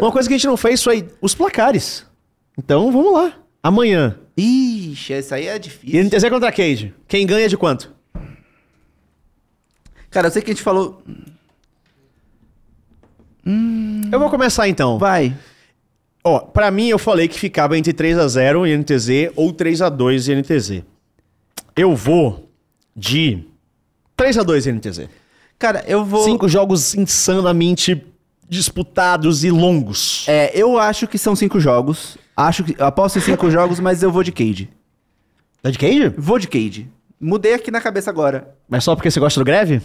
Uma coisa que a gente não fez foi os placares. Então vamos lá. Amanhã. Ixi, essa aí é difícil. NTZ é contra Cage. Quem ganha é de quanto? Cara, eu sei que a gente falou. Hum... Eu vou começar então. Vai. Ó, pra mim eu falei que ficava entre 3 x 0 e NTZ ou 3 x 2 e NTZ. Eu vou de 3 x 2 e NTZ. Cara, eu vou. Cinco jogos insanamente disputados e longos. É, eu acho que são cinco jogos. Acho que. Aposto em cinco jogos, mas eu vou de Cade. Tá de Cade? Vou de Cade. Mudei aqui na cabeça agora. Mas só porque você gosta do greve?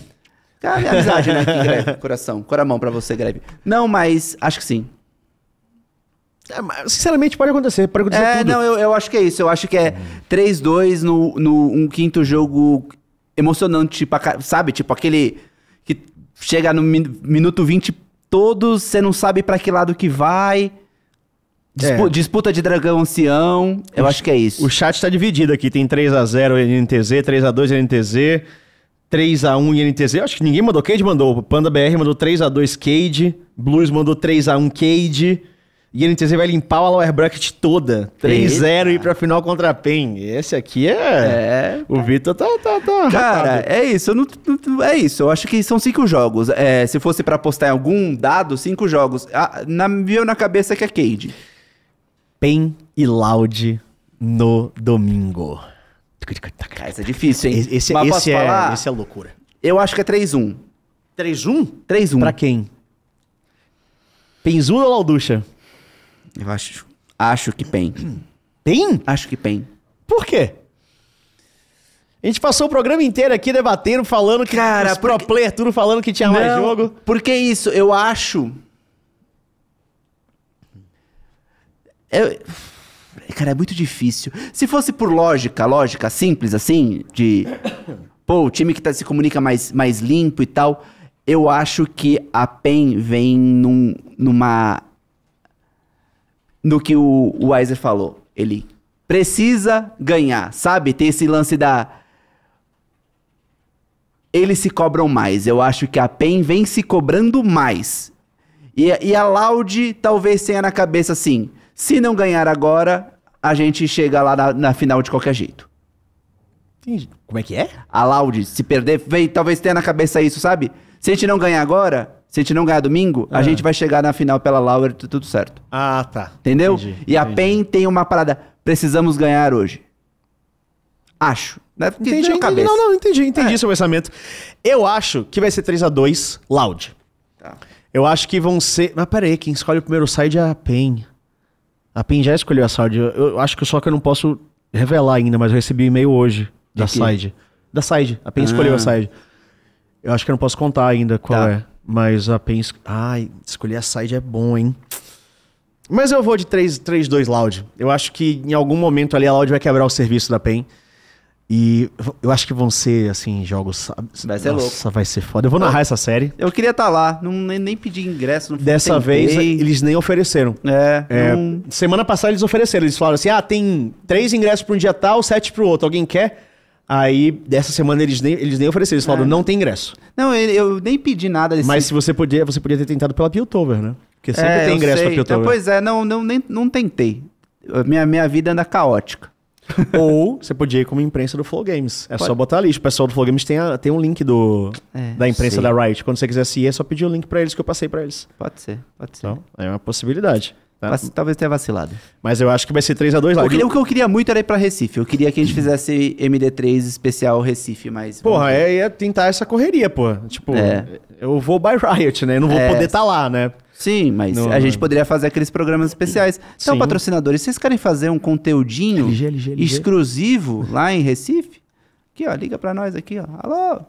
Ah, minha amizade, né? Que greve, coração. Coramão pra você, greve. Não, mas acho que sim. É, sinceramente, pode acontecer. Pode acontecer é, tudo. não, eu, eu acho que é isso. Eu acho que é 3-2 no, no um quinto jogo emocionante, tipo, sabe? Tipo, aquele que chega no min, minuto 20 todos, você não sabe para que lado que vai. Dispu é. Disputa de dragão ancião, eu o acho que é isso. O chat tá dividido aqui, tem 3 a 0 NTZ, 3 a 2 NTZ, 3 a 1 NTZ. Eu acho que ninguém mandou, Cade mandou, Panda BR mandou 3 a 2 Cade, Blues mandou 3 a 1 Cade. E INTZ vai limpar a Lower Bracket toda. 3-0 e ir pra final contra a PEN. Esse aqui é. é o Vitor tá, tá, tá. Cara, é isso. não, é isso. Eu acho que são cinco jogos. É, se fosse para apostar em algum dado, cinco jogos. Ah, na, viu na cabeça que é Cade. PEN e Loud no domingo. Cara, isso é difícil, hein? Esse, esse, esse é, falar? esse é loucura. Eu acho que é 3-1. 3-1? 3-1. Pra quem? Penzuda ou Lauducha? Eu acho, acho que PEN. PEN? Acho que PEN. Por quê? A gente passou o programa inteiro aqui debatendo, falando que Cara, os porque... pro player, tudo falando que tinha Não, mais jogo. Por que é isso? Eu acho. Eu... Cara, é muito difícil. Se fosse por lógica, lógica simples assim, de. Pô, o time que tá, se comunica mais, mais limpo e tal. Eu acho que a PEN vem num, numa no que o, o Weiser falou. Ele precisa ganhar, sabe? Tem esse lance da. Eles se cobram mais. Eu acho que a PEN vem se cobrando mais. E, e a Loud talvez tenha na cabeça assim: se não ganhar agora, a gente chega lá na, na final de qualquer jeito. Como é que é? A Loud, se perder, vem, talvez tenha na cabeça isso, sabe? Se a gente não ganhar agora, se a gente não ganhar domingo, ah. a gente vai chegar na final pela Lauer tudo certo. Ah, tá. Entendeu? Entendi, e a PEN tem uma parada. Precisamos ganhar hoje. Acho. Né? Entendi, entendi. Não, não, entendi, entendi é. seu pensamento. Eu acho que vai ser 3 a 2 Loud. Tá. Eu acho que vão ser. Mas peraí, quem escolhe o primeiro side é a PEN. A PEN já escolheu a side. Eu, eu acho que só que eu não posso revelar ainda, mas eu recebi um e-mail hoje da que? side. Da side. A PEN ah. escolheu a side. Eu acho que eu não posso contar ainda qual tá. é. Mas a Pen. Ai, escolher a side é bom, hein? Mas eu vou de 3-2 Loud. Eu acho que em algum momento ali a Loud vai quebrar o serviço da PEN. E eu acho que vão ser, assim, jogos. Vai ser Nossa, louco. vai ser foda. Eu vou narrar essa série. Eu queria estar tá lá. Não, nem, nem pedi ingresso. Não Dessa vez, eles nem ofereceram. É. é não... Semana passada eles ofereceram. Eles falaram assim: ah, tem três ingressos para um dia tal, sete para o outro. Alguém quer? Aí, dessa semana, eles nem, eles nem ofereceram. Eles falaram, é. não tem ingresso. Não, eu, eu nem pedi nada desse... Mas se você podia, você podia ter tentado pela Piltover, né? Porque sempre é, tem ingresso na pra Piltover. Então, pois é, não, não, nem, não tentei. Minha, minha vida anda caótica. Ou você podia ir como imprensa do Flow Games. É Pode. só botar ali. O pessoal do Flow Games tem, a, tem um link do, é, da imprensa sei. da Riot. Quando você quiser se ir, é só pedir o link para eles que eu passei para eles. Pode ser, pode ser. Então, é uma possibilidade. Mas, tá? talvez tenha vacilado. Mas eu acho que vai ser 3x2 lá. O que, o que eu queria muito era ir pra Recife. Eu queria que a gente fizesse MD3 especial Recife, mas. Porra, é, ia é tentar essa correria, pô. Tipo, é. eu vou by Riot, né? Eu não vou é. poder estar tá lá, né? Sim, mas no, a gente é. poderia fazer aqueles programas especiais. Então, Sim. patrocinadores, vocês querem fazer um conteúdinho LG, LG, LG. exclusivo lá em Recife? Aqui, ó, liga pra nós aqui, ó. Alô?